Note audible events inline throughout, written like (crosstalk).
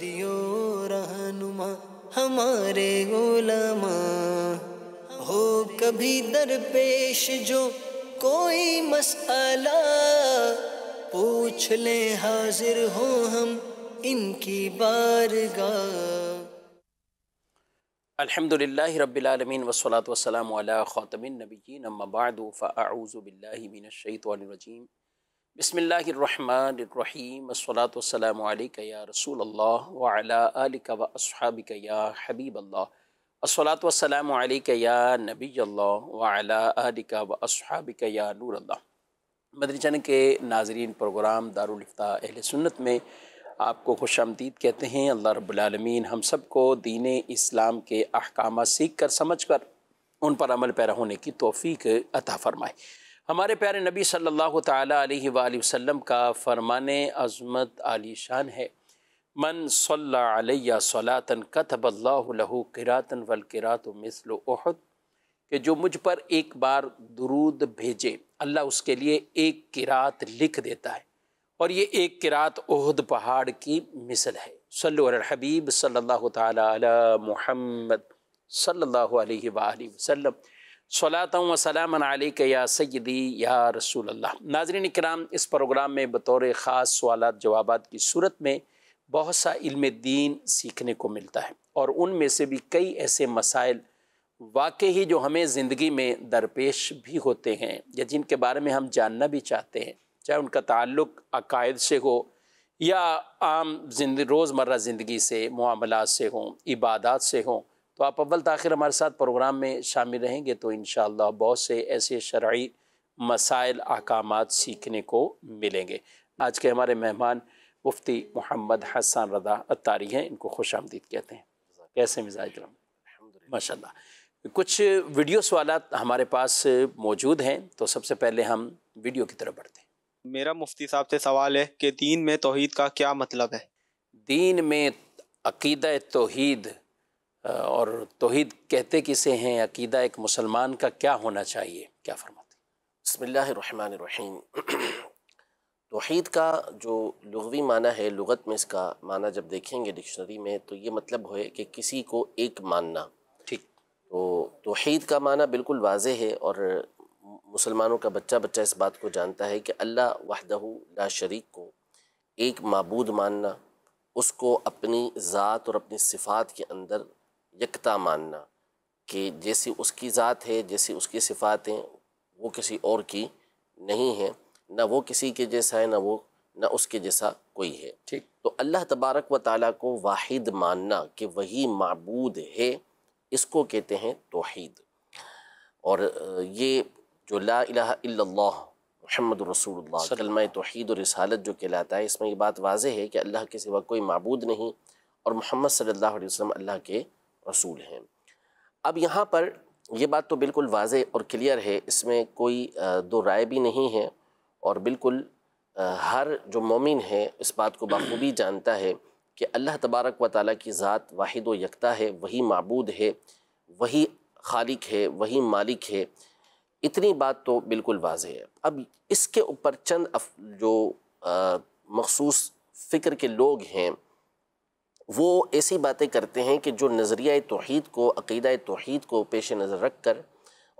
दियो रहनुमा हमारे गुलामा हो कभी दरपेश जो कोई मसाला पूछ ले हाजिर हो हम इनकी बारगा अलहमदिल्ला रबालमीन वसलात वसलम ख़ातमिन नबीन अम्माबाद फ़ाऊज़बिल्लिमिनशैतरजीम बसमीम्सलातलमक या रसूल अल्लाह वसहाबिक या हबीब असलात वसलामक या नबी अल्लाह वलिका वसहाबिक नूर के नाजरीन प्रोग्राम दारुलफ्ता अहल सुन्नत में आपको खुश आमदीद कहते हैं अल्लाह रबालमीन हम सब को दीन इस्लाम के अहकाम सीख कर समझ कर उन पर अमल पैरा होने की तोफ़ी अता फ़रमाए हमारे प्यारे नबी सल्लल्लाहु अलैहि वसल्लम का फरमान अजमत आली शान है मन सल्ला सलातन कतबल्लाहू किरातन वल किरात मिसल ओहद कि जो मुझ पर एक बार दरूद भेजे अल्लाह उसके लिए एक किरात लिख देता है और ये एक किरात ओहद पहाड़ की मिसल है सल सल्ला सल्लल्लाहु ताला वसम सलात वसलाम या सैदी या रसूल अल्लाह नाजरन कराम इस प्रोग्राम में बतौर ख़ास सवाल जवाब की सूरत में बहुत सा इल्म दीन सीखने को मिलता है और उनमें से भी कई ऐसे मसाइल वाक़ ही जो हमें ज़िंदगी में दरपेश भी होते हैं या जिनके बारे में हम जानना भी चाहते हैं चाहे उनका ताल्लुक अकायद से हो या आम जिंद रोज़मर्रा ज़िंदगी से मामला से हों इबादत से हों तो आप अव्वल ताखिर हमारे साथ प्रोग्राम में शामिल रहेंगे तो इन बहुत से ऐसे शर्य मसाइल अहकाम सीखने को मिलेंगे आज के हमारे मेहमान मुफ्ती मोहम्मद हसन रदा अतारी हैं इनको खुश आमदीद कहते हैं कैसे मिजाज राम माशा कुछ वीडियो सवाल हमारे पास मौजूद हैं तो सबसे पहले हम वीडियो की तरफ बढ़ते हैं मेरा मुफ्ती साहब से सवाल है कि दीन में तोहद का क्या मतलब है दीन में अकीद तोहद और तोहद कहते किसे हैं अकीदा एक मुसलमान का क्या होना चाहिए क्या फरमाते बसमीम (clears throat) तोहद का जो लगवी माना है लगत में इसका माना जब देखेंगे डिक्शनरी में तो ये मतलब हो कि किसी को एक मानना ठीक तो तोहद का माना बिल्कुल वाज है और मुसलमानों का बच्चा बच्चा इस बात को जानता है कि अल्लाह वहदह ला शरीक को एक मबूद मानना उसको अपनी ज़ात और अपनी सिफात के अंदर यकता मानना कि जैसी उसकी ज़ात है जैसी उसकी सिफ़ात हैं वो किसी और की नहीं है ना वो किसी के जैसा है ना वो ना उसके जैसा कोई है ठीक तो अल्लाह तबारक व ताला को वाहिद मानना कि वही मबूद है इसको कहते हैं तोहद और ये जो ला महमद रसूलुल्लाह कलमा तोहद और रसालत जो कहलाता है इसमें ये बात वाज है कि अल्लाह के सिवा कोई मबूद नहीं और मोहम्मद सल्लल्लाहु अलैहि वसल्लम अल्लाह के रसूल हैं अब यहाँ पर ये बात तो बिल्कुल वाज और क्लियर है इसमें कोई दो राय भी नहीं है और बिल्कुल हर जो मोमिन है इस बात को बखूबी जानता है कि अल्लाह तबारक व ताली की ज़ात वाहिद व यकता है वही मबूद है वही खालिक है वही मालिक है इतनी बात तो बिल्कुल वाज है अब इसके ऊपर चंद जो मखसूस फ़िक्र के लोग हैं वो ऐसी बातें करते हैं कि जो नज़रिया तोहद को अकीदा तोहद को पेश नज़र रख कर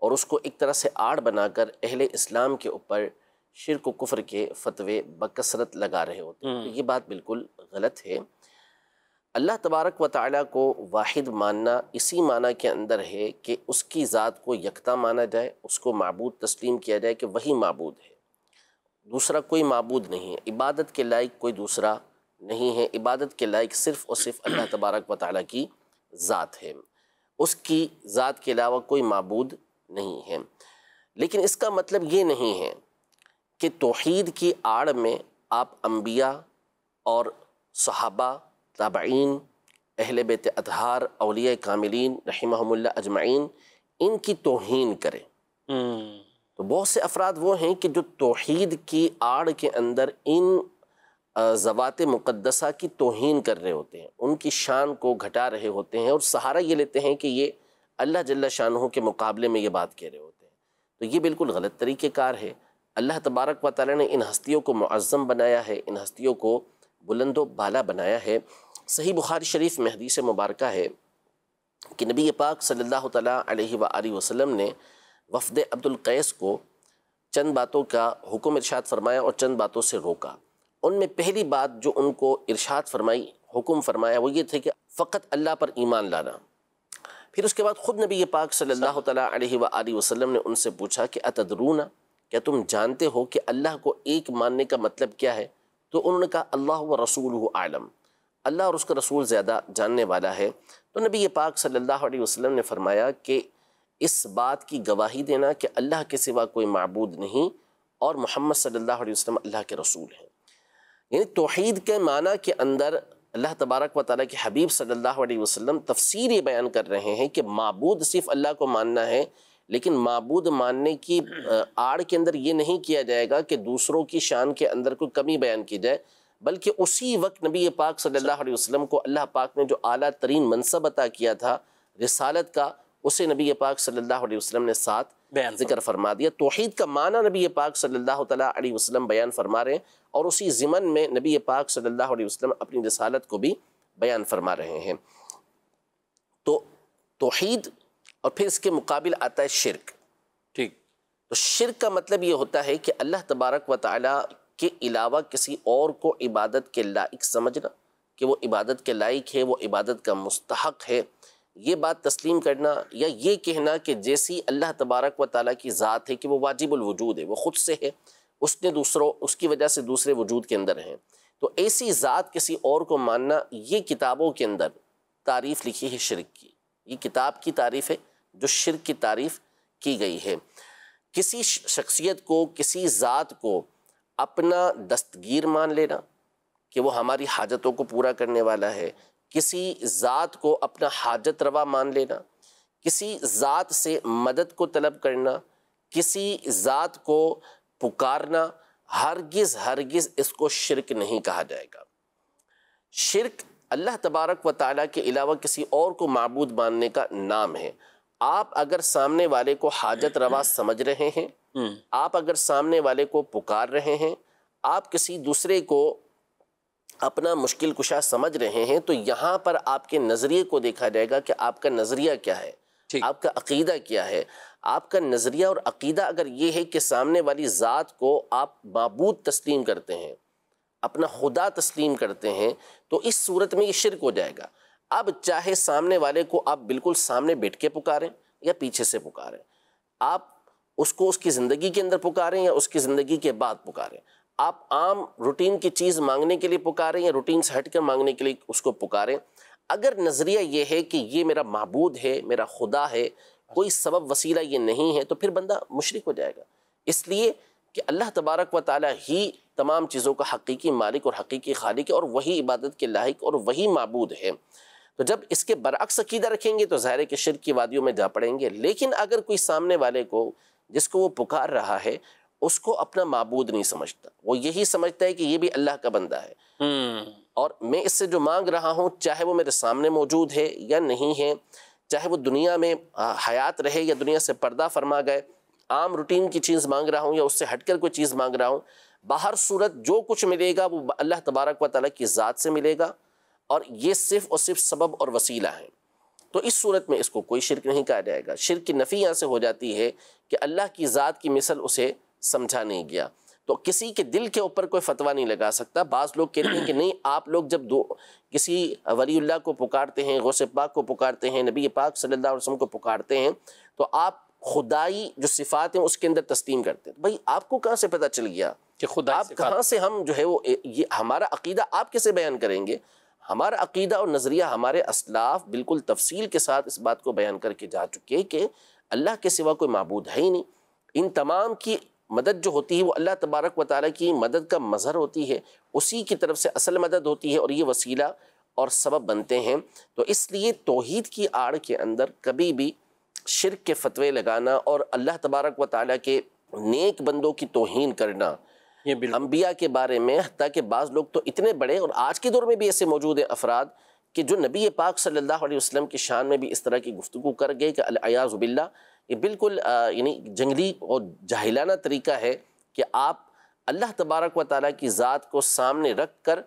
और उसको एक तरह से आड़ बनाकर अहल इस्लाम के ऊपर शिरक कुफर के फतवे बकसरत लगा रहे होते हैं तो ये बात बिल्कुल गलत है अल्लाह तबारक व ताली को वाहिद मानना इसी माना के अंदर है कि उसकी ज़ात को यकता माना जाए उसको मबूद तस्लीम किया जाए कि वही मबूद है दूसरा कोई मबूद नहीं है इबादत के लायक कोई दूसरा नहीं है इबादत के लायक सिर्फ़ और सिर्फ अल्लाह तबारक व की ज़ात है उसकी ज़ात के अलावा कोई मबूद नहीं है लेकिन इसका मतलब ये नहीं है कि तोहद की आड़ में आप अम्बिया और सहाबा तबाइन अहल बेत अतहार अलिया कामिलीन रहीमहमुल्ला अजमाइन इनकी तोहन करें हम्म। तो बहुत से अफराद वो हैं कि जो तोहद की आड़ के अंदर इन ज़वात मुक़दसा की तोहन कर रहे होते हैं उनकी शान को घटा रहे होते हैं और सहारा ये लेते हैं कि ये अल्लाह जल्ला शाहों के मुकाबले में ये बात कह रहे होते हैं तो ये बिल्कुल गलत तरीक़ेकार है अल्लाह तबारक व ताली ने इन हस्तियों को मज़म बनाया है इन हस्तियों को बुलंद बाला बनाया है सही बुखार शरीफ में हदीस मुबारक है कि नबी पाक सल्ला अलैहि वसलम ने वफद अब्दुल कैस को चंद बातों का हुक्म इरशाद फरमाया और चंद बातों से रोका उनमें पहली बात जो उनको इर्शाद फरमाई हुक्म फरमाया वो ये थे कि फ़कत अल्लाह पर ईमान लाना फिर उसके बाद ख़ुद नबी पाक सल्लल्लाहु अलैहि वसल्लम ने उनसे पूछा कि अतदरूना क्या तुम जानते हो कि अल्लाह को एक मानने का मतलब क्या है तो उन्होंने कहा अल्लाह व रसूल आलम अल्लाह और उसका रसूल ज़्यादा जानने वाला है तो नबी पाक सल्लल्लाहु अलैहि वसल्लम ने फरमाया कि इस बात की गवाही देना कि अल्लाह के सिवा कोई मबूद नहीं और मोहम्मद सल्लल्लाहु अलैहि वसल्लम अल्लाह के रसूल हैं यानी तोहद के माना के अंदर अल्लाह तबारक व ताली के हबीब सल्लल्लाहु अलैहि वसल्लम तफसीर ये बयान कर रहे हैं कि मबूद सिर्फ अल्लाह को मानना है लेकिन मबूद मानने की आड़ के अंदर ये नहीं किया जाएगा कि दूसरों की शान के अंदर कोई कमी बयान की जाए बल्कि उसी वक्त नबी पाक सल्ला वसलम को अल्लाह पाक ने जो अली तरीन मनसब अता किया था रसालत का उसे नबी पाक सल्लल्लाहु अलैहि वसल्लम ने साथ बयान जिक्र फरमा दिया तोहद का माना नबी पाक सल्लल्लाहु अलैहि वसल्लम बयान फरमा रहे हैं और उसी ज़िमन में नबी पाक सल्लल्लाहु अलैहि वसल्लम अपनी रसालत को भी बयान फरमा रहे हैं तो तोहद और फिर इसके मुकाबल आता है शिरक ठीक तो शिरक का मतलब ये होता है कि अल्लाह तबारक व ताली के अलावा किसी और को इबादत के लायक समझना कि वो इबादत के लायक है वो इबादत का मस्तक है ये बात तस्लीम करना या ये कहना कि जैसी अल्लाह तबारक व ताली की ज़ात है कि वो वाजिबुलवजूद है वो ख़ुद से है उसने दूसरों उसकी वजह से दूसरे वजूद के अंदर हैं तो ऐसी ज़ात किसी और को मानना ये किताबों के अंदर तारीफ़ लिखी है शिरक की ये किताब की तारीफ़ है जो शिरक की तारीफ़ की गई है किसी शख्सियत को किसी ज़ात को अपना दस्तगीर मान लेना कि वो हमारी हाजतों को पूरा करने वाला है किसी ज़ात को अपना हाजत रवा मान लेना किसी ज़ात से मदद को तलब करना किसी ज़ात को पुकारना हरगिज़ हरगिज़ इसको शिरक नहीं कहा जाएगा शिरक अल्लाह तबारक व ताली के अलावा किसी और को मबूद मानने का नाम है आप अगर सामने वाले को हाजत रवा समझ रहे हैं हम्म। आप अगर सामने वाले को पुकार रहे हैं आप किसी दूसरे को अपना मुश्किल कुशा समझ रहे हैं तो यहाँ पर आपके नज़रिए को देखा जाएगा कि आपका नज़रिया क्या है आपका अकीदा क्या है आपका नज़रिया और अकीदा अगर ये है कि सामने वाली ज़ात को आप मबूद तस्लीम करते हैं अपना खुदा तस्लीम करते हैं तो इस सूरत में ये शिरक हो जाएगा अब चाहे सामने वाले को आप बिल्कुल सामने बैठ के पुकारें या पीछे से पुकारें आप उसको उसकी ज़िंदगी के अंदर पुकारें या उसकी ज़िंदगी के बाद पुकारें आप आम रूटीन की चीज़ मांगने के लिए पुकारें या रूटीन से हट कर मांगने के लिए उसको पुकारें अगर नज़रिया ये है कि ये मेरा महबूद है मेरा खुदा है कोई सबब वसीला ये नहीं है तो फिर बंदा मुशरक हो जाएगा इसलिए कि अल्लाह तबारक व ताली ही तमाम चीज़ों का हकीकी मालिक और हकीकी खालिक है और वही इबादत के लाइक और वही मबूद है तो जब इसके बरक्स अकीदा रखेंगे तो ज़ाहिर के शिर की वादियों में जा पड़ेंगे लेकिन अगर कोई सामने वाले को जिसको वो पुकार रहा है उसको अपना मबूद नहीं समझता वो यही समझता है कि ये भी अल्लाह का बंदा है हम्म। और मैं इससे जो मांग रहा हूँ चाहे वो मेरे सामने मौजूद है या नहीं है चाहे वो दुनिया में हयात रहे या दुनिया से पर्दा फरमा गए आम रूटीन की चीज़ मांग रहा हूँ या उससे हटकर कोई चीज़ मांग रहा हूँ बाहर सूरत जो कुछ मिलेगा वो अल्लाह तबारक व ताली की ज़ात से मिलेगा और ये सिर्फ़ और सिर्फ सबब और वसीला है तो इस सूरत में इसको कोई शिरक नहीं कहा जाएगा शिरक की नफ़ी यहाँ से हो जाती है कि अल्लाह की ज़ात की मिसल उसे समझा नहीं गया तो किसी के दिल के ऊपर कोई फतवा नहीं लगा सकता बाज़ लोग कहते हैं कि नहीं आप लोग जब दो किसी वलील्ला को पुकारते हैं गौसे पाक को पुकारते हैं नबी पाक सल्लल्लाहु अलैहि वसल्लम को पुकारते हैं तो आप खुदाई जो सिफ़ात हैं उसके अंदर तस्तीम करते हैं भाई आपको कहाँ से पता चल गया कि खुदा आप कहाँ से हम जो है वो ये हमारा अकीदा आप कैसे बयान करेंगे हमारा अकीदा और नज़रिया हमारे असलाफ बिल्कुल तफसील के साथ इस बात को बयान करके जा चुके हैं कि अल्लाह के सिवा कोई मबूद है ही नहीं इन तमाम की मदद जो होती है वो अल्लाह तबारक व ताली की मदद का मज़हर होती है उसी की तरफ से असल मदद होती है और ये वसीला और सबब बनते हैं तो इसलिए तोहद की आड़ के अंदर कभी भी शिरक के फतवे लगाना और अल्लाह तबारक व ताली के नेक बंदों की तोहन करना ये अम्बिया के बारे में हती कि बाज़ लोग तो इतने बड़े और आज के दौर में भी ऐसे मौजूद हैं अफराद कि जो नबी पाक सल्ला वसलम की शान में भी इस तरह की गुफ्तु कर गए कि अयाज़बिल्ला ये बिल्कुल यानी जंगली और जाहिलाना तरीका है कि आप अल्लाह तबारक व ताली की ज़ात को सामने रख कर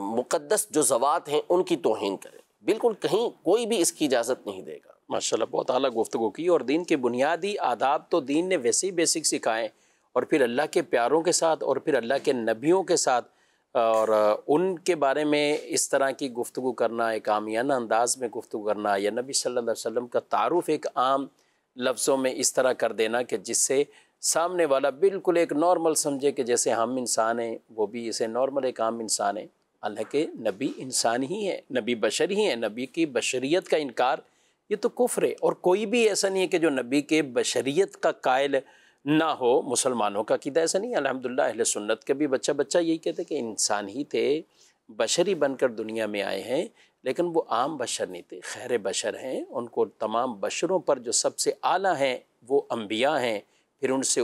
मुक़दस जो जवात हैं उनकी तोहन करें बिल्कुल कहीं कोई भी इसकी इजाज़त नहीं देगा माशाल्लाह बहुत अली गुफ्तु की और दीन के बुनियादी आदाब तो दीन ने वैसे ही बेसिक सिखाएँ और फिर अल्लाह के प्यारों के साथ और फिर अल्लाह के नबियों के साथ और उनके बारे में इस तरह की गुफ्तु करना एक आमियाना अंदाज में गुफ्तु करना या नबी सल्लल्लाहु अलैहि वसल्लम का तारुफ एक आम लफ्ज़ों में इस तरह कर देना कि जिससे सामने वाला बिल्कुल एक नॉर्मल समझे कि जैसे हम इंसान हैं वो भी इसे नॉर्मल एक आम इंसान है हालांकि नबी इंसान ही है नबी बशर ही है नबी की बशरीत का इनकार ये तो कुफ्र है और कोई भी ऐसा नहीं है कि जो नबी के बशरीत का कायल ना हो मुसलमानों का कीदा ऐसा नहीं अलहमदिल्ला अहल सुन्नत के भी बच्चा बच्चा यही कहते कि इंसान ही थे बशरी बनकर दुनिया में आए हैं लेकिन वो आम बशर नहीं थे खैर बशर हैं उनको तमाम बशरों पर जो सबसे आला हैं वो अम्बिया हैं फिर उनसे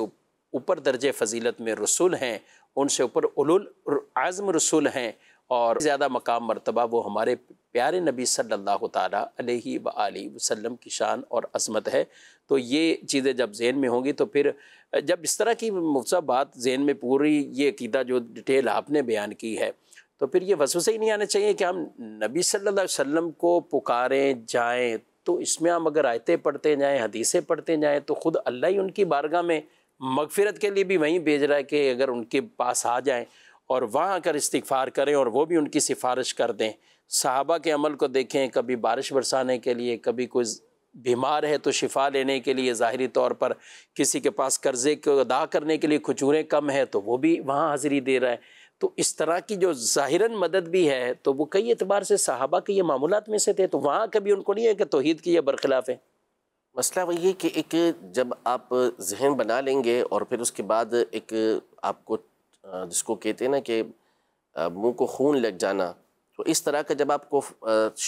ऊपर दर्ज फजीलत में रसूल हैं उनसे ऊपर उलुल आज़म रसूल हैं और ज़्यादा मकाम मरतबा वो हमारे प्यारे नबी सल्लल्लाहु अलैहि वसल्लम की शान और अजमत है तो ये चीज़ें जब जेन में होंगी तो फिर जब इस तरह की मुफसा बात जेन में पूरी ये अकीदा जो डिटेल आपने बयान की है तो फिर ये वसूस ही नहीं आना चाहिए कि हम नबी सल्लल्लाहु अलैहि वसल्लम को पुकारें जाएँ तो इसमें हम अगर आयतें पढ़ते जाएँ हदीसें पढ़ते जाएँ तो ख़ुद अल्लाह ही उनकी बारगाह में मगफिरत के लिए भी वहीं भेज रहा है कि अगर उनके पास आ जाएँ और वहाँ आकर इस्तफ़ार करें और वो भी उनकी सिफारिश कर दें साहबा के अमल को देखें कभी बारिश बरसाने के लिए कभी कोई बीमार है तो शिफा लेने के लिए ज़ाहरी तौर पर किसी के पास कर्ज़े को अदा करने के लिए खजूरें कम है तो वो भी वहाँ हाज़िरी दे रहा है तो इस तरह की जो ज़ाहिरन मदद भी है तो वो कई एतबार से साहबा के ये मामूलत में से थे तो वहाँ कभी उनको नहीं है कि तोहद की यह बरखिलाफ़ है मसला वही है कि एक जब आप जहन बना लेंगे और फिर उसके बाद एक आपको जिसको कहते हैं ना कि मुंह को खून लग जाना तो इस तरह का जब आपको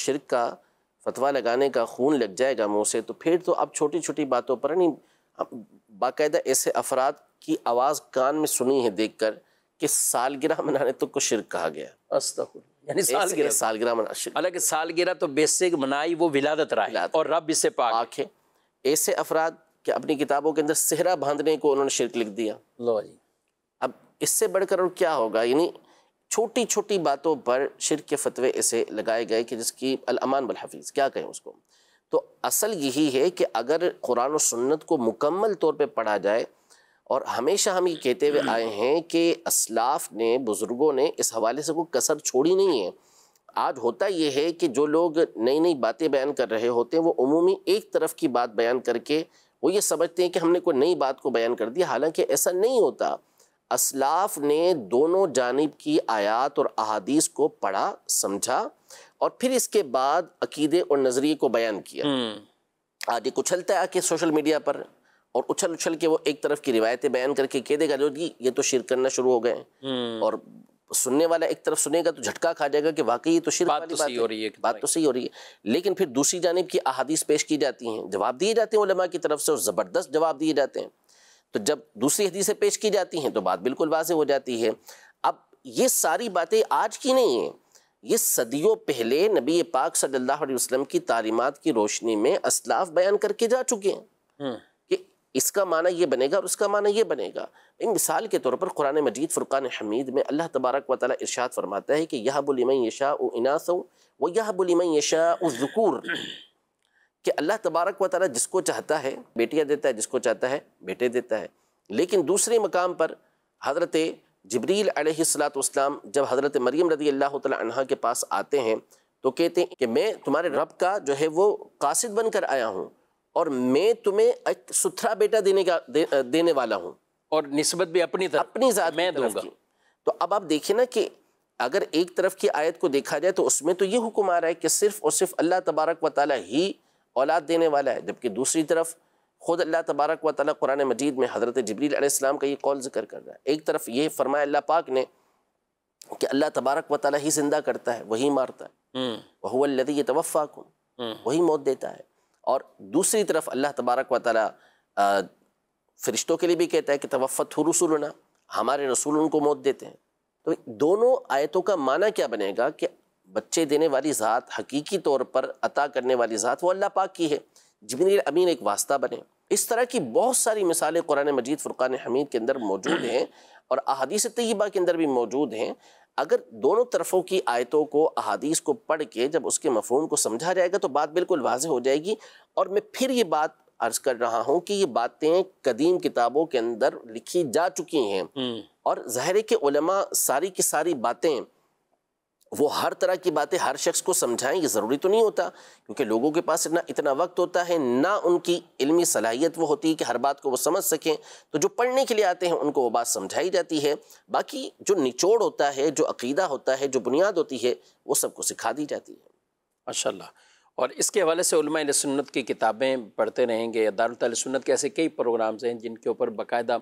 शिरक का फतवा लगाने का खून लग जाएगा मुँह से तो फिर तो आप छोटी छोटी बातों पर नहीं बाकायदा ऐसे अफराद की आवाज़ कान में सुनी है देख कर कि सालगिरह मनाने तो को शिरक कहा गया यानी सालगिरह सालगिरह मना हालांकि सालगिरह तो बेसिक मनाई वो विलादत रहा और रब इससे पाक आँखें ऐसे अफराद कि अपनी किताबों के अंदर सेहरा बांधने को उन्होंने शिरक लिख दिया लो जी इससे बढ़कर और क्या होगा यानी छोटी छोटी बातों पर शिर के फतवे ऐसे लगाए गए कि जिसकी अलमान बलहफीज़ क्या कहें उसको तो असल यही है कि अगर कुरान और सुन्नत को मुकम्मल तौर पे पढ़ा जाए और हमेशा हम ये कहते हुए आए हैं कि असलाफ ने बुज़ुर्गों ने इस हवाले से कोई कसर छोड़ी नहीं है आज होता ये है कि जो लोग नई नई बातें बयान कर रहे होते हैं वो अमूमी एक तरफ की बात बयान करके वो ये समझते हैं कि हमने कोई नई बात को बयान कर दिया हालांकि ऐसा नहीं होता असलाफ ने दोनों जानब की आयात और अहादीस को पढ़ा समझा और फिर इसके बाद अकीदे और नज़रिए को बयान किया हम्म। आज एक उछलता है आके सोशल मीडिया पर और उछल उछल के वो एक तरफ की रिवायतें बयान करके कह देगा जो जी ये तो शिर करना शुरू हो गए हम्म। और सुनने वाला एक तरफ सुनेगा तो झटका खा जाएगा कि वाकई ये तो शिर बात तो सही हो रही है बात तो सही हो रही है लेकिन फिर दूसरी जानब की अहादीस पेश की जाती हैं जवाब दिए जाते हैं की तरफ से और ज़बरदस्त जवाब दिए जाते हैं तो जब दूसरी हदीसें पेश की जाती हैं तो बात बिल्कुल वाज हो जाती है अब ये सारी बातें आज की नहीं हैं ये सदियों पहले नबी पाक सल्लल्लाहु अलैहि वसल्लम की तालीमत की रोशनी में असलाफ बयान करके जा चुके हैं हम्म। कि इसका माना ये बनेगा और उसका माना ये बनेगा मिसाल के तौर पर कुरान मजीद फ़ुरक़ान हमीद में अल्लाह तबारक व ताली इरशाद फरमाता है कि यह बुलिम यशा उनासो व यह बुलिम यशा उज़कूर कि अल्लाह तबारक व ताली जिसको चाहता है बेटियाँ देता है जिसको चाहता है बेटे देता है लेकिन दूसरे मकाम पर हज़रत जबरील अलैहिस्सलाम जब हज़रत मरीम रदी अल्लाह तहा के पास आते हैं तो कहते हैं कि मैं तुम्हारे रब का जो है वो कासिद बन कर आया हूँ और मैं तुम्हें एक सुथरा बेटा देने का दे, देने वाला हूँ और नस्बत भी अपनी तरफ अपनी ज़ात मैं दूंगा तो अब आप देखें ना कि अगर एक तरफ की आयत को देखा जाए तो उसमें तो ये हुक्म आ रहा है कि सिर्फ़ और सिर्फ अल्लाह तबारक व ताली ही औलाद देने वाला है जबकि दूसरी तरफ ख़ुद अल्लाह तबारक व ताली कुरान मजीद में हज़रत जबरीसम का ये कौल ज़िक्र कर रहा है एक तरफ ये फरमाया अल्लाह पाक ने कि अल्लाह तबारक व ताली ही ज़िंदा करता है वही मारता है हम्म। वहुल्लदी तवफ़ाकुम हम्म। वही मौत देता है और दूसरी तरफ अल्लाह तबारक व ताली फ़रिश्तों के लिए भी कहता है कि तवफ़त रसूलना हमारे रसूल उनको मौत देते हैं तो दोनों आयतों का माना क्या बनेगा कि बच्चे देने वाली ज़ात हकीकी तौर पर अता करने वाली ज़ात वो अल्लाह पाक की है जबरील अमीन एक वास्ता बने इस तरह की बहुत सारी मिसालें कुरान मजीद फ़ुरक़ान हमीद के अंदर मौजूद हैं और अहादीस तयबा के अंदर भी मौजूद हैं अगर दोनों तरफ़ों की आयतों को अहादीस को पढ़ के जब उसके मफहूम को समझा जाएगा तो बात बिल्कुल वाज हो जाएगी और मैं फिर ये बात अर्ज़ कर रहा हूँ कि ये बातें कदीम किताबों के अंदर लिखी जा चुकी हैं हम्म। और ज़ाहिर के उलमा सारी की सारी बातें वो हर तरह की बातें हर शख्स को समझाएं ये ज़रूरी तो नहीं होता क्योंकि लोगों के पास ना इतना वक्त होता है ना उनकी इल्मी सलाहियत वो होती है कि हर बात को वो समझ सकें तो जो पढ़ने के लिए आते हैं उनको वो बात समझाई जाती है बाकी जो निचोड़ होता है जो अकीदा होता है जो बुनियाद होती है वो सबको सिखा दी जाती है माशा और इसके हवाले से सुन्नत की किताबें पढ़ते रहेंगे दारुल सुन्नत के ऐसे कई प्रोग्राम्स हैं जिनके ऊपर बाकायदा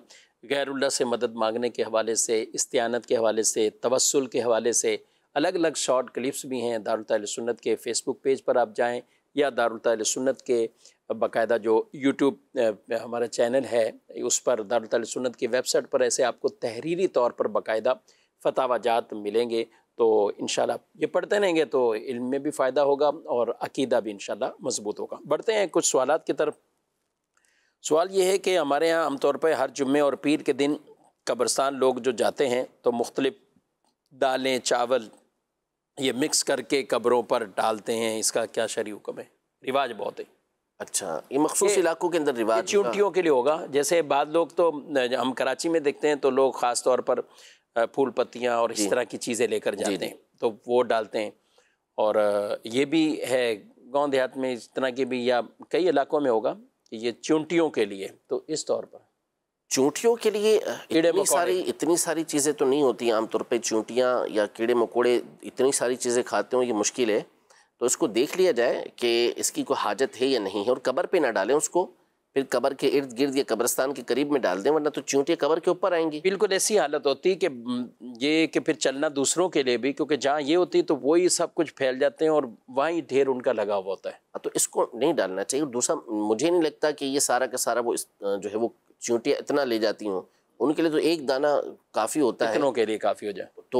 गैरुल्ला से मदद मांगने के हवाले से इस्तियानत के हवाले से तवसल के हवाले से अलग अलग शॉर्ट क्लिप्स भी हैं दारुल सुन्नत के फ़ेसबुक पेज पर आप जाएं या दारुल सुन्नत के बाकायदा जो यूट्यूब हमारा चैनल है उस पर दारुल सुन्नत की वेबसाइट पर ऐसे आपको तहरीरी तौर पर बाकायदा फतावाजात मिलेंगे तो इन ये पढ़ते रहेंगे तो इल्म में भी फ़ायदा होगा और अकीदा भी इन मजबूत होगा बढ़ते हैं कुछ सवाल की तरफ सवाल ये है कि हमारे यहाँ आमतौर पर हर जुम्मे और पीर के दिन कब्रस्तान लोग जो जाते हैं तो मुख्तलिफ दालें चावल ये मिक्स करके कब्रों पर डालते हैं इसका क्या शरी हुक्म है रिवाज बहुत है अच्छा ये मखसूस इलाकों के अंदर रिवाज चूंटियों के लिए होगा जैसे बाद लोग तो हम कराची में देखते हैं तो लोग ख़ास तौर पर फूल पत्तियाँ और इस तरह की चीज़ें लेकर जाते हैं तो वो डालते हैं और ये भी है गांव देहात में इस तरह के भी या कई इलाकों में होगा कि ये चूंटियों के लिए तो इस तौर पर चूंटियों के लिए इतनी सारी इतनी सारी चीज़ें तो नहीं होती आमतौर पे चूंटियाँ या कीड़े मकोड़े इतनी सारी चीज़ें खाते हो ये मुश्किल है तो इसको देख लिया जाए कि इसकी कोई हाजत है या नहीं है और कबर पे ना डालें उसको फिर कबर के इर्द गिर्द या कब्रस्तान के करीब में डाल दें वरना तो चूंटियाँ कबर के ऊपर आएंगी बिल्कुल ऐसी हालत होती है कि ये कि फिर चलना दूसरों के लिए भी क्योंकि जहाँ ये होती है तो वही सब कुछ फैल जाते हैं और वहीं ढेर उनका लगा हुआ होता है हाँ, तो इसको नहीं डालना चाहिए दूसरा मुझे नहीं लगता कि ये सारा का सारा वो जो है वो चोटियाँ इतना ले जाती हूँ उनके लिए तो एक दाना काफ़ी होता है के लिए काफ़ी हो जाए तो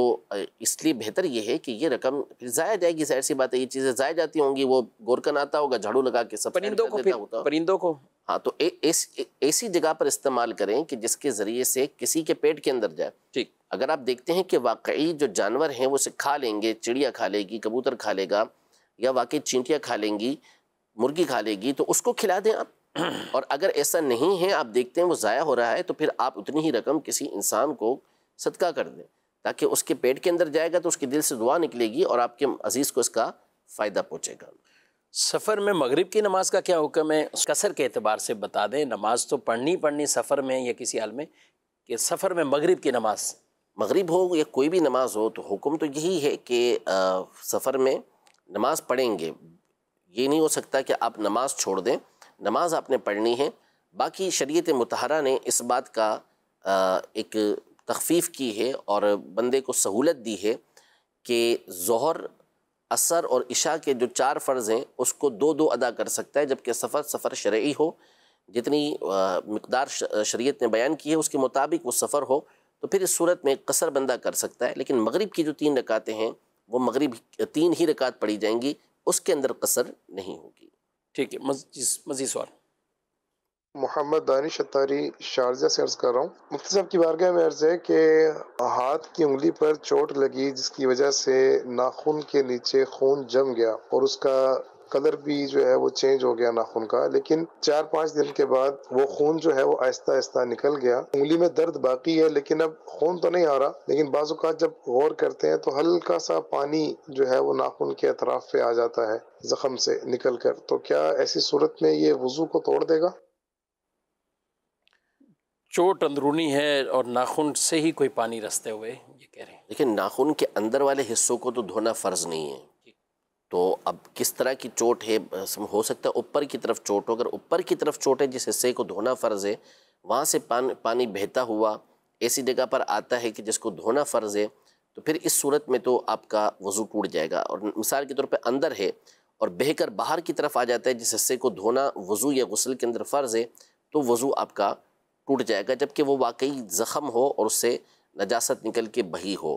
इसलिए बेहतर ये है कि ये रकम ज़ाया जाएगी जाहिर सी बात है ये चीज़ें ज़ाया जाती होंगी वो गोरकन आता होगा झाड़ू लगा के सब परिंदों को परिंदों को हाँ तो ऐसी जगह पर इस्तेमाल करें कि जिसके ज़रिए से किसी के पेट के अंदर जाए ठीक अगर आप देखते हैं कि वाकई जो जानवर हैं वो उसे खा लेंगे चिड़िया खा लेगी कबूतर खा लेगा या वाकई चींटियाँ खा लेंगी मुर्गी खा लेगी तो उसको खिला दें आप (clears throat) और अगर ऐसा नहीं है आप देखते हैं वो ज़ाया हो रहा है तो फिर आप उतनी ही रकम किसी इंसान को सदका कर दें ताकि उसके पेट के अंदर जाएगा तो उसके दिल से दुआ निकलेगी और आपके अजीज़ को इसका फ़ायदा पहुँचेगा सफ़र में मगरिब की नमाज का क्या हुक्म है कसर के अतबार से बता दें नमाज तो पढ़नी पढ़नी सफ़र में या किसी हाल में कि सफ़र में मगरिब की नमाज मगरिब हो या कोई भी नमाज हो तो हुक्म तो यही है कि सफ़र में नमाज पढ़ेंगे ये नहीं हो सकता कि आप नमाज छोड़ दें नमाज आपने पढ़नी है बाकी शरीयत मतहरा ने इस बात का एक तखफीफ की है और बंदे को सहूलत दी है कि जहर असर और इशा के जो चार फ़र्ज़ हैं उसको दो दो अदा कर सकता है जबकि सफ़र सफ़र शर्य हो जितनी मकदार शरीयत ने बयान की है उसके मुताबिक वो सफ़र हो तो फिर इस सूरत में कसर बंदा कर सकता है लेकिन मगरिब की जो तीन रकातें हैं वो मगरिब तीन ही रकात पढ़ी जाएंगी उसके अंदर कसर नहीं होगी ठीक है मजीद सवाल मोहम्मद दानिश अतारी शारजा से अर्ज़ कर रहा हूँ मुफ्ती साहब की बारगह में अर्ज़ है कि हाथ की उंगली पर चोट लगी जिसकी वजह से नाखून के नीचे खून जम गया और उसका कलर भी जो है वो चेंज हो गया नाखून का लेकिन चार पांच दिन के बाद वो खून जो है वो आहिस्ता आहिस्ता निकल गया उंगली में दर्द बाकी है लेकिन अब खून तो नहीं आ रहा लेकिन बाजुकात जब गौर करते हैं तो हल्का सा पानी जो है वो नाखून के अतराफ पे आ जाता है जख्म से निकल कर तो क्या ऐसी सूरत में ये वजू को तोड़ देगा चोट अंदरूनी है और नाखून से ही कोई पानी रसते हुए ये कह रहे हैं लेकिन नाखून के अंदर वाले हिस्सों को तो धोना फ़र्ज़ नहीं है तो अब किस तरह की चोट है हो सकता है ऊपर की तरफ चोट हो अगर ऊपर की तरफ चोट है जिस हिस्से को धोना फ़र्ज़ है वहाँ से पान पानी बहता हुआ ऐसी जगह पर आता है कि जिसको धोना फ़र्ज़ है तो फिर इस सूरत में तो आपका वज़ू टूट जाएगा और मिसाल के तौर पर अंदर है और बहकर बाहर की तरफ आ जाता है जिस हिस्से को धोना वज़ू या गसल के अंदर फ़र्ज़ है तो वज़ू आपका टूट जाएगा जबकि वो वाकई ज़ख़म हो और उससे नजास्त निकल के बही हो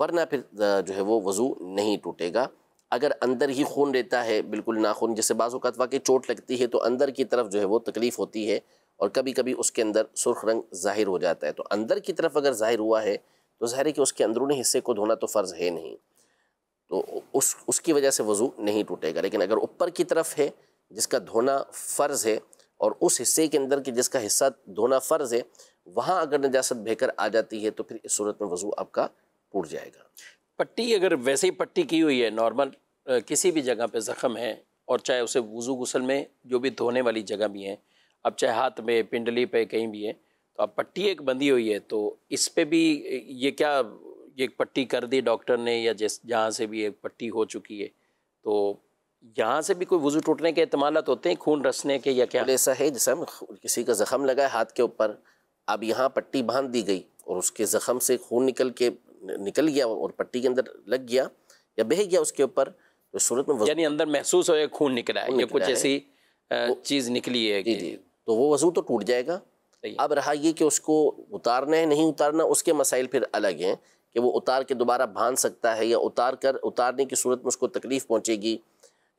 वरना फिर जो है वो वज़ू नहीं टूटेगा अगर अंदर ही खून रहता है बिल्कुल नाखून जैसे बाज़ात वाकई चोट लगती है तो अंदर की तरफ जो है वो तकलीफ़ होती है और कभी कभी उसके अंदर सुर्ख रंग ज़ाहिर हो जाता है तो अंदर की तरफ अगर ज़ाहिर हुआ है तो ज़ाहिर है कि उसके अंदरूनी हिस्से को धोना तो फ़र्ज़ है नहीं तो उस उसकी वजह से वज़ू नहीं टूटेगा लेकिन अगर ऊपर की तरफ है जिसका धोना फ़र्ज़ है और उस हिस्से के अंदर के जिसका हिस्सा धोना फ़र्ज़ है वहाँ अगर नजास्त बहकर आ जाती है तो फिर इस सूरत में वज़ू आपका टूट जाएगा पट्टी अगर वैसे ही पट्टी की हुई है नॉर्मल किसी भी जगह पे ज़ख़म है और चाहे उसे वज़ू गसल में जो भी धोने वाली जगह भी है अब चाहे हाथ में पिंडली पे कहीं भी है तो अब पट्टी एक बंधी हुई है तो इस पर भी ये क्या ये पट्टी कर दी डॉक्टर ने या जिस जहाँ से भी एक पट्टी हो चुकी है तो यहाँ से भी कोई वजू टूटने के अहतमालत होते हैं खून रसने के या क्या ऐसा है जिसम किसी का ज़ख़म लगा है हाथ के ऊपर अब यहाँ पट्टी बांध दी गई और उसके ज़ख़म से खून निकल के निकल गया और पट्टी के अंदर लग गया या बह गया उसके ऊपर तो सूरत में यानी अंदर महसूस हो गया खून निकला है या कुछ ऐसी चीज़ निकली है जी जी तो वो वजू तो टूट जाएगा अब रहा ये कि उसको उतारना है नहीं उतारना उसके मसाइल फिर अलग हैं कि वो उतार के दोबारा बांध सकता है या उतार कर उतारने की सूरत में उसको तकलीफ पहुंचेगी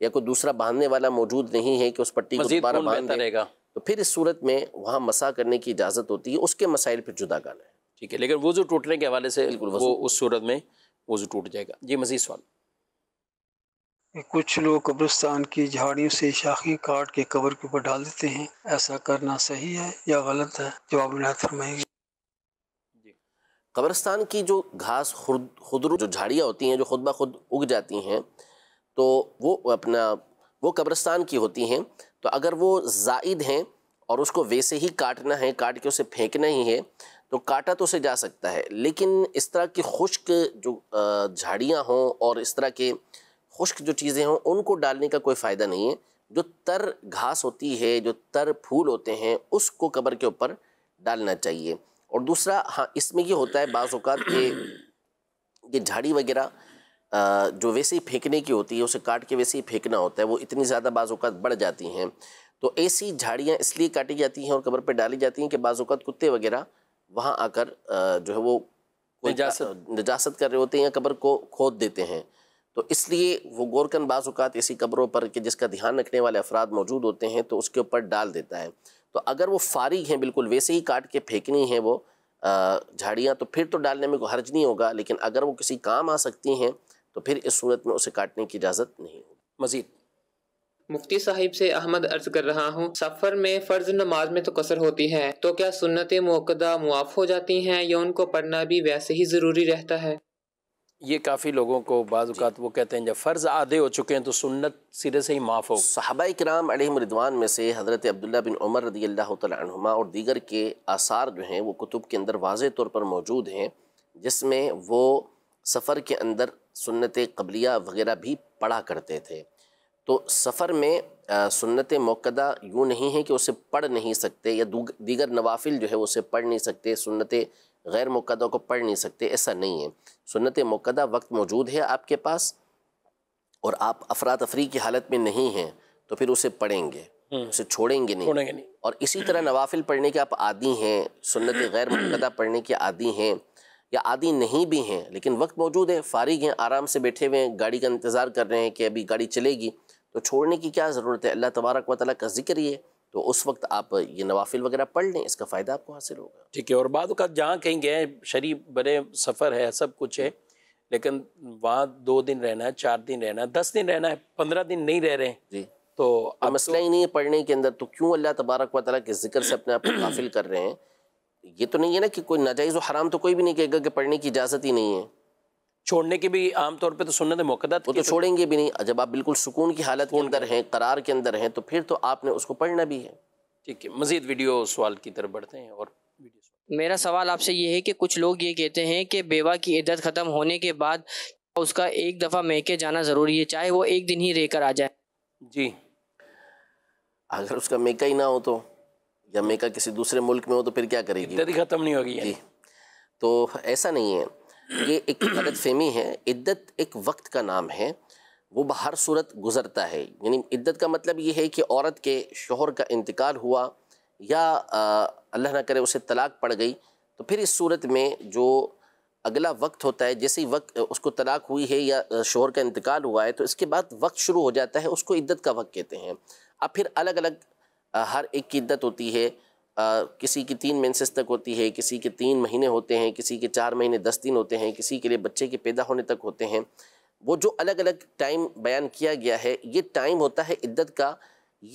या कोई दूसरा बांधने वाला मौजूद नहीं है कि उस पट्टी को दोबारा बांध रहेगा तो फिर इस सूरत में वहाँ मसा करने की इजाज़त होती है उसके मसाइल फिर जुदा गाना है ठीक है लेकिन वो जो टूटने के हवाले से बिल्कुल वो उस सूरत में वो जो टूट जाएगा जी मजीद सवाल कुछ लोग कब्रिस्तान की झाड़ियों से शाखी काट के कब्र के ऊपर डाल देते हैं ऐसा करना सही है या गलत है जवाब नाथ फरमाएगी कब्रस्तान की जो घास खुद खुदरू जो झाड़ियाँ होती हैं जो खुद ब खुद उग जाती हैं तो वो अपना वो कब्रिस्तान की होती हैं तो अगर वो जायद हैं और उसको वैसे ही काटना है काट के उसे फेंकना ही है तो काटा तो उसे जा सकता है लेकिन इस तरह की खुश्क जो झाड़ियाँ हों और इस तरह के खुश्क जो चीज़ें हों उनको डालने का कोई फ़ायदा नहीं है जो तर घास होती है जो तर फूल होते हैं उसको कबर के ऊपर डालना चाहिए और दूसरा हाँ इसमें ये होता है बाज़ के ये झाड़ी वगैरह जो वैसे ही फेंकने की होती है उसे काट के वैसे ही फेंकना होता है वो इतनी ज़्यादा बाज़ अवत बढ़ जाती हैं तो ऐसी झाड़ियाँ इसलिए काटी जाती हैं और कबर पर डाली जाती हैं कि बाज़ अवत कुत्ते वगैरह वहाँ आकर जो है वो निजासत निजासत कर रहे होते हैं या कब्र को खोद देते हैं तो इसलिए वो गोरकन बाज़ात ऐसी कब्रों पर कि जिसका ध्यान रखने वाले अफराद मौजूद होते हैं तो उसके ऊपर डाल देता है तो अगर वो फारिग हैं बिल्कुल वैसे ही काट के फेंकनी है वो झाड़ियाँ तो फिर तो डालने में कोई हर्ज नहीं होगा लेकिन अगर वो किसी काम आ सकती हैं तो फिर इस सूरत में उसे काटने की इजाज़त नहीं होगी मज़ीद मुफ्ती साहिब से अहमद अर्ज कर रहा हूँ सफर में फर्ज नमाज में तो कसर होती है तो क्या सुन्नत मौकदा मुआफ़ हो जाती हैं या उनको पढ़ना भी वैसे ही ज़रूरी रहता है ये काफ़ी लोगों को बाज़ात वो कहते हैं जब फ़र्ज़ आधे हो चुके हैं तो सुन्नत सिरे से ही माफ़ हो साहबा कराम रिदवान में से हज़रत अब्दुल्ला बिन उमर रदी अल्लाह और दीगर के आसार जो हैं वो कुतुब के अंदर वाज तौर पर मौजूद हैं जिसमें वो सफ़र के अंदर सुन्नत कबलिया वगैरह भी पढ़ा करते थे तो सफ़र में सुन्नत मौकदा यूँ नहीं है कि उसे पढ़ नहीं सकते या दीगर नवाफिल जो है उसे पढ़ नहीं सकते सुन्नत गैर मौकदा को पढ़ नहीं सकते ऐसा नहीं है सुन्नत मौकदा वक्त मौजूद है आपके पास और आप अफरा तफरी की हालत में नहीं हैं तो फिर उसे पढ़ेंगे हम्म। उसे छोड़ेंगे नहीं छोड़ेंगे नहीं और इसी तरह नवाफिल पढ़ने के आप आदि हैं सुन्नत गैर मुकदा पढ़ने के आदि हैं या आदि नहीं भी हैं लेकिन वक्त मौजूद है फारिग हैं आराम से बैठे हुए हैं गाड़ी का इंतज़ार कर रहे हैं कि अभी गाड़ी चलेगी तो छोड़ने की क्या ज़रूरत है अल्लाह तबारक वाली का जिक्र ही है तो उस वक्त आप ये नवाफिल वगैरह पढ़ लें इसका फ़ायदा आपको हासिल होगा ठीक है और बाद का जहाँ कहीं गए शरीफ बड़े सफ़र है सब कुछ है लेकिन वहाँ दो दिन रहना है चार दिन रहना है दस दिन रहना है पंद्रह दिन नहीं रह रहे हैं जी तो, तो अब तो मसला ही नहीं है पढ़ने के अंदर तो क्यों अल्लाह तबारक वाली के जिक्र से अपने आप को काफिल कर रहे हैं ये तो नहीं है ना कि कोई नाजायज़ हराम तो कोई भी नहीं कहेगा कि पढ़ने की इजाज़त ही नहीं है छोड़ने के भी आमतौर पर तो सुनने में मौकदत वो तो, तो छोड़ेंगे भी नहीं जब आप बिल्कुल सुकून की हालत के अंदर हैं करार के अंदर हैं तो फिर तो आपने उसको पढ़ना भी है ठीक है मजीद वीडियो सवाल की तरफ बढ़ते हैं और मेरा सवाल आपसे ये है कि कुछ लोग ये कहते हैं कि बेवा की इद्दत ख़त्म होने के बाद उसका एक दफ़ा महके जाना ज़रूरी है चाहे वो एक दिन ही रहकर आ जाए जी अगर उसका मेका ही ना हो तो या मेका किसी दूसरे मुल्क में हो तो फिर क्या करेगी इद्दत ही ख़त्म नहीं होगी जी तो ऐसा नहीं है ये एक गलत फहमी है इद्दत एक वक्त का नाम है वो बहर सूरत गुज़रता है यानी इद्दत का मतलब ये है कि औरत के शोहर का इंतकाल हुआ या अल्लाह ना करे उसे तलाक पड़ गई तो फिर इस सूरत में जो अगला वक्त होता है जैसे ही वक्त उसको तलाक हुई है या शोहर का इंतकाल हुआ है तो इसके बाद वक्त शुरू हो जाता है उसको इद्दत का वक्त कहते हैं अब फिर अलग अलग हर एक की इद्दत होती है आ, किसी की तीन मेंसेस तक होती है किसी के तीन महीने होते हैं किसी के चार महीने दस दिन होते हैं किसी के लिए बच्चे के पैदा होने तक होते हैं वो जो अलग अलग टाइम बयान किया गया है ये टाइम होता है इद्दत का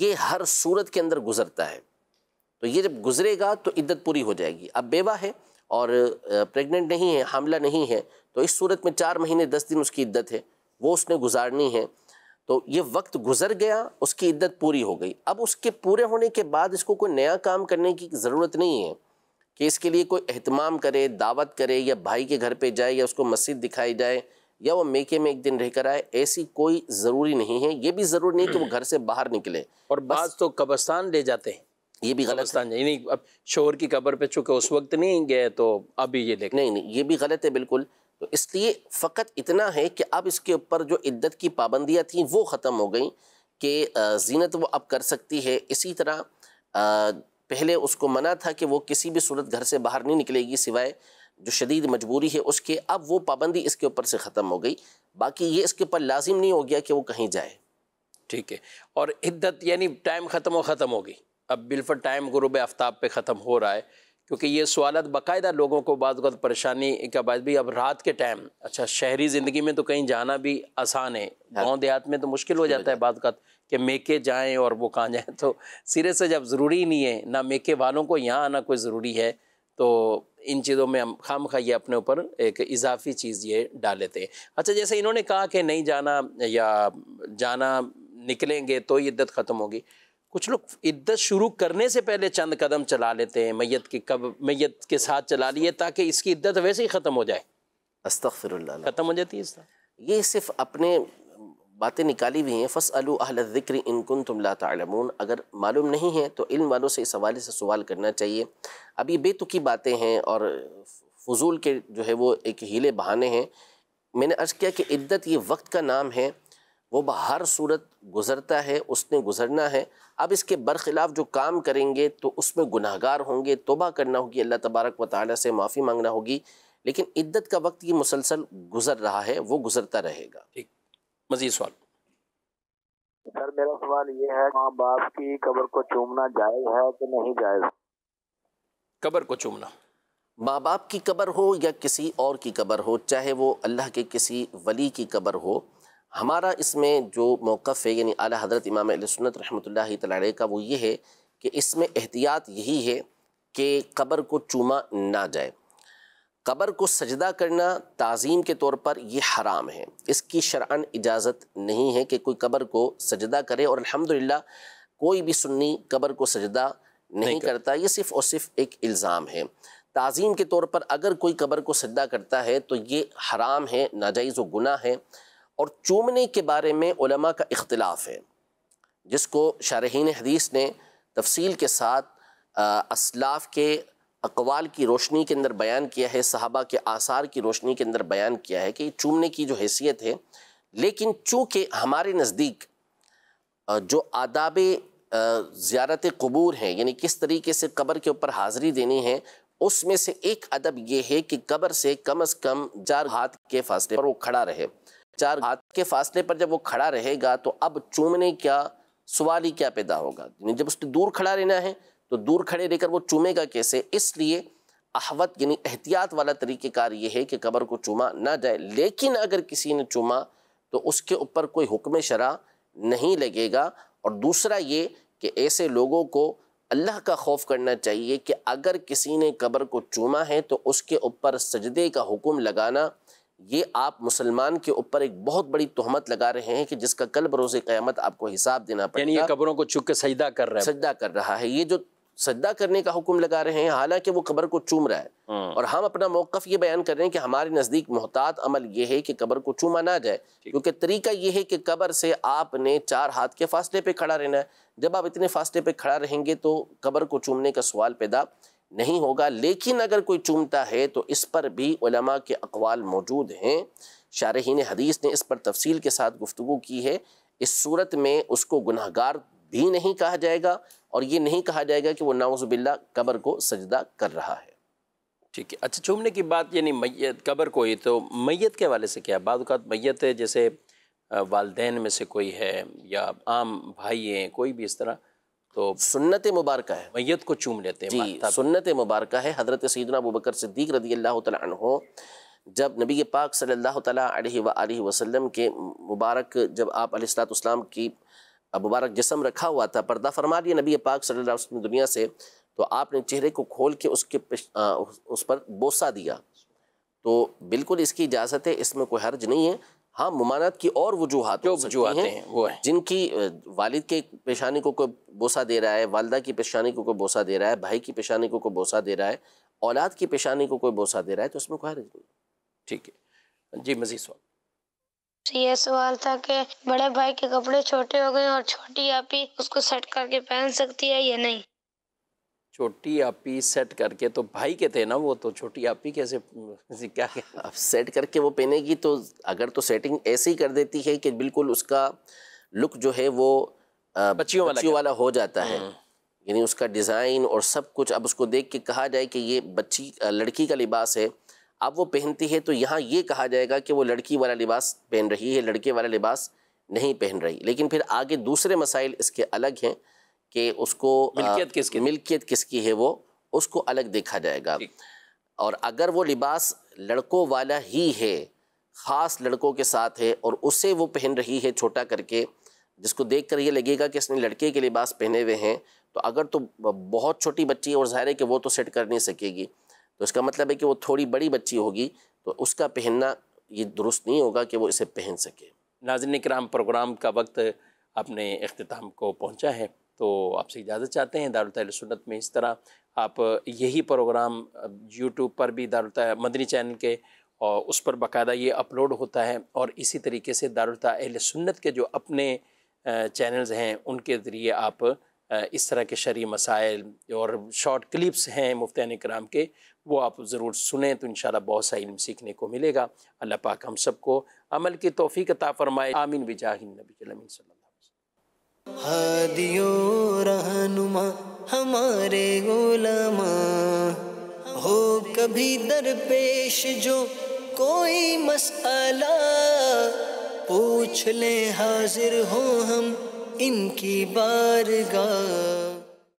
ये हर सूरत के अंदर गुजरता है तो ये जब गुजरेगा तो इद्दत पूरी हो जाएगी अब बेवा है और प्रेग्नेंट नहीं है हामला नहीं है तो इस सूरत में चार महीने दस दिन उसकी इद्दत है वो उसने गुजारनी है तो ये वक्त गुजर गया उसकी इद्दत पूरी हो गई अब उसके पूरे होने के बाद इसको कोई नया काम करने की ज़रूरत नहीं है कि इसके लिए कोई अहतमाम करे दावत करे या भाई के घर पे जाए या उसको मस्जिद दिखाई जाए या वो मेके में एक दिन रहकर आए ऐसी कोई ज़रूरी नहीं है ये भी ज़रूरी नहीं कि वो घर से बाहर निकले और बाद तो कब्रस्तान ले जाते हैं ये भी गलत है नहीं अब शोर की कब्र पे चूंकि उस वक्त नहीं गए तो अभी ये देख नहीं नहीं ये भी गलत है बिल्कुल तो इसलिए फ़कत इतना है कि अब इसके ऊपर जो इद्दत की पाबंदियाँ थीं वो ख़त्म हो गई कि जीनत वो अब कर सकती है इसी तरह पहले उसको मना था कि वो किसी भी सूरत घर से बाहर नहीं निकलेगी सिवाय जो शदीद मजबूरी है उसके अब वो पाबंदी इसके ऊपर से ख़त्म हो गई बाकी ये इसके ऊपर लाजिम नहीं हो गया कि वो कहीं जाए ठीक है और इद्दत यानी टाइम ख़त्म हो ख़त्म हो गई अब बिलफर टाइम गुरुब आफ्ताब पे ख़त्म हो रहा है क्योंकि ये सवाल बाकायदा लोगों को बाद परेशानी का बात भी अब रात के टाइम अच्छा शहरी ज़िंदगी में तो कहीं जाना भी आसान है हाँ। गाँव देहात में तो मुश्किल हो जाता है बाद कि मेके जाएँ और वो कहाँ जाएँ तो सिरे से जब ज़रूरी नहीं है ना मेके वालों को यहाँ आना कोई ज़रूरी है तो इन चीज़ों में हम खाम खाइए अपने ऊपर एक इजाफी चीज़ ये डाल लेते हैं अच्छा जैसे इन्होंने कहा कि नहीं जाना या जाना निकलेंगे तो इद्दत ख़त्म होगी कुछ लोग इद्दत शुरू करने से पहले चंद कदम चला लेते हैं मैयत के कब मैयत के साथ चला लिए ताकि इसकी इद्दत वैसे ही ख़त्म हो जाए अस्तफर ख़त्म हो जाती है ये सिर्फ अपने बातें निकाली हुई हैं फ़स अलजिक्र इनकुन तुमला तमून अगर मालूम नहीं है तो इल्म वालों से इस हवाले से सवाल करना चाहिए अब ये बेतुकी बातें हैं और फजूल के जो है वो एक हीले बहाने हैं मैंने अर्ज़ किया कि इद्दत ये वक्त का नाम है वो हर सूरत गुज़रता है उसने गुज़रना है अब इसके बरखिलाफ़ जो काम करेंगे तो उसमें गुनाहगार होंगे तोबा करना होगी अल्लाह तबारक व ताली से माफ़ी मांगना होगी लेकिन इद्दत का वक्त ये मुसलसल गुज़र रहा है वो गुज़रता रहेगा ठीक मज़ीद सवाल सर मेरा सवाल ये है माँ बाप की कबर को चूमना जायज़ है कि नहीं जायज़ कबर को चूमना माँ बाप की कबर हो या किसी और की कबर हो चाहे वो अल्लाह के किसी वली की कबर हो हमारा इसमें जो मौक़ है यानी आला हज़रत इमाम सुनत रहमत तल का वो ये है कि इसमें एहतियात यही है कि कब्र को चूमा ना जाए कब्र को सजदा करना ताज़ीम के तौर पर यह हराम है इसकी शरान इजाज़त नहीं है कि कोई कब्र को सजदा करे और ला कोई भी सुन्नी कब्र को सजदा नहीं, नहीं कर। करता ये सिर्फ़ और सिर्फ एक इल्ज़ाम है ताज़ीम के तौर पर अगर कोई कब्र को सजदा करता है तो ये हराम है नाजायज़ व गुना है और चूमने के बारे में उलमा का इख्तलाफ है जिसको शारहीन हदीस ने तफसील के साथ असलाफ के अकवाल की रोशनी के अंदर बयान किया है सहाबा के आसार की रोशनी के अंदर बयान किया है कि चूमने की जो हैसियत है लेकिन चूँकि हमारे नज़दीक जो आदाब ज़्यारत कबूर हैं यानी किस तरीके से कब्र के ऊपर हाज़री देनी है उसमें से एक अदब यह है कि कब्र से कम अज़ कम जार हाथ के फासले पर वो खड़ा रहे चार हाथ के फासले पर जब वो खड़ा रहेगा तो अब चूमने क्या सवाल ही क्या पैदा होगा जब उसने दूर खड़ा रहना है तो दूर खड़े रहकर वो चूमेगा कैसे इसलिए अहवत यानी एहतियात वाला तरीक़ेकार ये है कि कबर को चूमा ना जाए लेकिन अगर किसी ने चूमा तो उसके ऊपर कोई हुक्म शरा नहीं लगेगा और दूसरा ये कि ऐसे लोगों को अल्लाह का खौफ करना चाहिए कि अगर किसी ने कबर को चूमा है तो उसके ऊपर सजदे का हुक्म लगाना ये आप मुसलमान के ऊपर एक बहुत बड़ी तोहमत लगा रहे हैं कि जिसका कल बरोज क़्यामत आपको हिसाब देना पड़ेगा यानी ये कब्रों को चुप के सजदा कर रहा है सजदा कर रहा है ये जो सजदा करने का हुक्म लगा रहे हैं हालांकि वो कब्र को चूम रहा है हाँ। और हम अपना मौकफ ये बयान कर रहे हैं कि हमारे नज़दीक मोहतात अमल ये है कि कब्र को चूमा ना जाए क्योंकि तरीका ये है कि कब्र से आपने चार हाथ के फासले पे खड़ा रहना है जब आप इतने फासले पे खड़ा रहेंगे तो कब्र को चूमने का सवाल पैदा नहीं होगा लेकिन अगर कोई चूमता है तो इस पर भी उलमा के अकवाल मौजूद हैं शारहन हदीस ने इस पर तफसील के साथ गुफ्तु की है इस सूरत में उसको गुनाहगार भी नहीं कहा जाएगा और ये नहीं कहा जाएगा कि वो नाउज़बिल्ला कबर को सजदा कर रहा है ठीक है अच्छा चूमने की बात यानी मैत कबर ही तो मैत के हवाले से क्या बाद मैत जैसे वालदेन में से कोई है या आम भाई हैं कोई भी इस तरह तो सुन्नत मुबारक है मैत को चूम लेते हैं जी सुन्नत मुबारक है हज़रत सैदना अबूबकर सिद्दीक रदी अल्लाह तहो जब नबी पाक सल्लल्लाहु अलैहि वसल्लम के मुबारक जब आप आपलाम की मुबारक जिसम रखा हुआ था पर्दा फरमा दिया नबी पाक सल्लल्लाहु अलैहि वसल्लम दुनिया से तो आपने चेहरे को खोल के उसके आ, उस पर बोसा दिया तो बिल्कुल इसकी इजाज़त है इसमें कोई हर्ज नहीं है हाँ ममानत की और वजूहत जो वजूहतें हैं, वो है जिनकी वालिद के पेशानी को कोई बोसा दे रहा है वालदा की पेशानी को कोई बोसा दे रहा है भाई की पेशानी को कोई बोसा दे रहा है औलाद की पेशानी को कोई बोसा दे रहा है तो उसमें कोई हर्ज नहीं ठीक है जी मजीद सवाल ये सवाल था कि बड़े भाई के कपड़े छोटे हो गए और छोटी आप ही उसको सेट करके पहन सकती है या नहीं छोटी आपी सेट करके तो भाई के थे ना वो तो छोटी आपी कैसे (laughs) क्या अब सेट करके वो पहनेगी तो अगर तो सेटिंग ऐसे ही कर देती है कि बिल्कुल उसका लुक जो है वो बच्चियों वाला बच्चियों वाला हो जाता है हम्म। यानी उसका डिज़ाइन और सब कुछ अब उसको देख के कहा जाए कि ये बच्ची लड़की का लिबास है अब वो पहनती है तो यहाँ ये कहा जाएगा कि वो लड़की वाला लिबास पहन रही है लड़के वाला लिबास नहीं पहन रही लेकिन फिर आगे दूसरे मसाइल इसके अलग हैं कि उसको मिल्कियत किसकी मिल्कियत किसकी है वो उसको अलग देखा जाएगा और अगर वो लिबास लड़कों वाला ही है ख़ास लड़कों के साथ है और उसे वो पहन रही है छोटा करके जिसको देख कर ये लगेगा कि इसने लड़के के लिबास पहने हुए हैं तो अगर तो बहुत छोटी बच्ची है और ज़ाहिर है कि वो तो सेट कर नहीं सकेगी तो इसका मतलब है कि वो थोड़ी बड़ी बच्ची होगी तो उसका पहनना ये दुरुस्त नहीं होगा कि वो इसे पहन सके नाजन कराम प्रोग्राम का वक्त अपने अख्ताम को पहुँचा है तो आपसे इजाज़त चाहते हैं दारुल सुन्नत में इस तरह आप यही प्रोग्राम यूट्यूब पर भी दारुल मदनी चैनल के और उस पर बाकायदा ये अपलोड होता है और इसी तरीके से दारुल सुन्नत के जो अपने चैनल्स हैं उनके ज़रिए आप इस तरह के शरी मसाइल और शॉर्ट क्लिप्स हैं मुफ्तान कराम के वो आप ज़रूर सुने तो इन बहुत सा इल्म सीखने को मिलेगा अल्लाह पाक हम सबको अमल की तोफ़ी का ताफ़रमाए आमिन बिजाहिन नबी हादियो रहनुमा हमारे गुलामा हो कभी दरपेश जो कोई मसाला पूछ ले हाजिर हो हम इनकी बारगाह